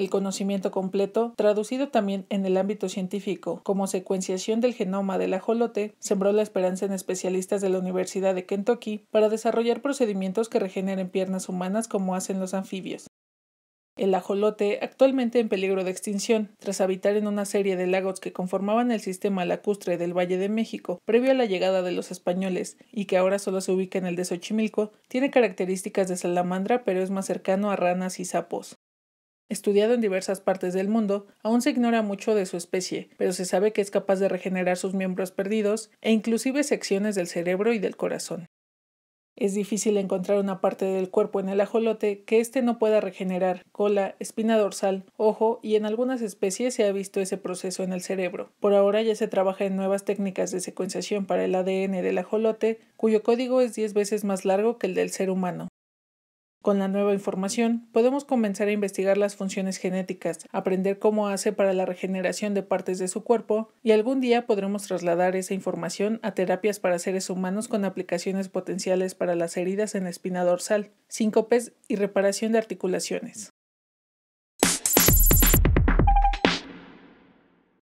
el conocimiento completo, traducido también en el ámbito científico como secuenciación del genoma del ajolote, sembró la esperanza en especialistas de la Universidad de Kentucky para desarrollar procedimientos que regeneren piernas humanas como hacen los anfibios. El ajolote, actualmente en peligro de extinción, tras habitar en una serie de lagos que conformaban el sistema lacustre del Valle de México previo a la llegada de los españoles y que ahora solo se ubica en el de Xochimilco, tiene características de salamandra pero es más cercano a ranas y sapos estudiado en diversas partes del mundo, aún se ignora mucho de su especie, pero se sabe que es capaz de regenerar sus miembros perdidos e inclusive secciones del cerebro y del corazón. Es difícil encontrar una parte del cuerpo en el ajolote que éste no pueda regenerar, cola, espina dorsal, ojo y en algunas especies se ha visto ese proceso en el cerebro. Por ahora ya se trabaja en nuevas técnicas de secuenciación para el ADN del ajolote, cuyo código es 10 veces más largo que el del ser humano. Con la nueva información, podemos comenzar a investigar las funciones genéticas, aprender cómo hace para la regeneración de partes de su cuerpo y algún día podremos trasladar esa información a terapias para seres humanos con aplicaciones potenciales para las heridas en la espina dorsal, síncopes y reparación de articulaciones.